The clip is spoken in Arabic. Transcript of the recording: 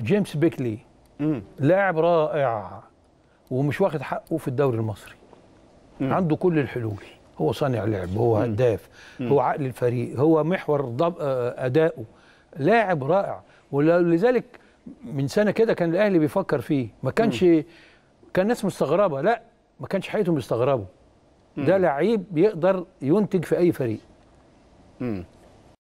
جيمس بيكلي لاعب رائع ومش واخد حقه في الدوري المصري مم. عنده كل الحلول هو صانع لعب هو هداف هو عقل الفريق هو محور آه، ادائه لاعب رائع ولذلك من سنه كده كان الاهلي بيفكر فيه ما كانش مم. كان ناس مستغربه لا ما كانش حقيقتهم يستغربوا ده لعيب يقدر ينتج في اي فريق مم.